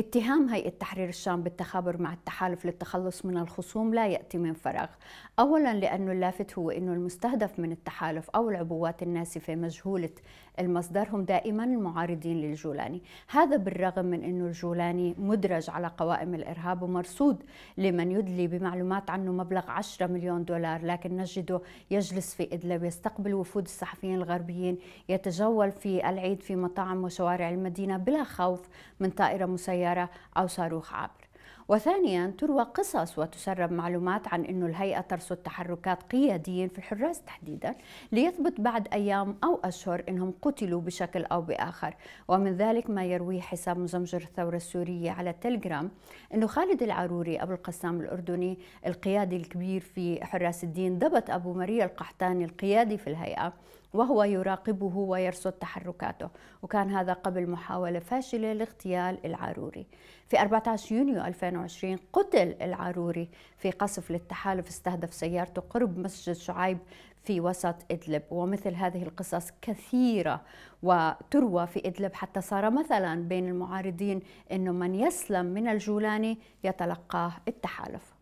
اتهام هيئة تحرير الشام بالتخابر مع التحالف للتخلص من الخصوم لا يأتي من فراغ أولا لأنه اللافت هو أنه المستهدف من التحالف أو العبوات الناسفة مجهولة المصدر هم دائما المعارضين للجولاني هذا بالرغم من أنه الجولاني مدرج على قوائم الإرهاب ومرصود لمن يدلي بمعلومات عنه مبلغ 10 مليون دولار لكن نجده يجلس في إدلب يستقبل وفود الصحفيين الغربيين يتجول في العيد في مطاعم وشوارع المدينة بلا خوف من طائرة مسيرة سيارة أو صاروخ عابر وثانيا تروى قصص وتسرب معلومات عن أن الهيئة ترصد تحركات قياديين في الحراس تحديدا ليثبت بعد أيام أو أشهر أنهم قتلوا بشكل أو بآخر ومن ذلك ما يرويه حساب مزمجر الثورة السورية على التليجرام أنه خالد العروري أبو القسام الأردني القيادي الكبير في حراس الدين ضبط أبو مريا القحطاني القيادي في الهيئة وهو يراقبه ويرصد تحركاته وكان هذا قبل محاولة فاشلة لاغتيال العاروري في 14 يونيو 2020 قتل العاروري في قصف للتحالف استهدف سيارته قرب مسجد شعيب في وسط إدلب ومثل هذه القصص كثيرة وتروى في إدلب حتى صار مثلا بين المعارضين أنه من يسلم من الجولاني يتلقاه التحالف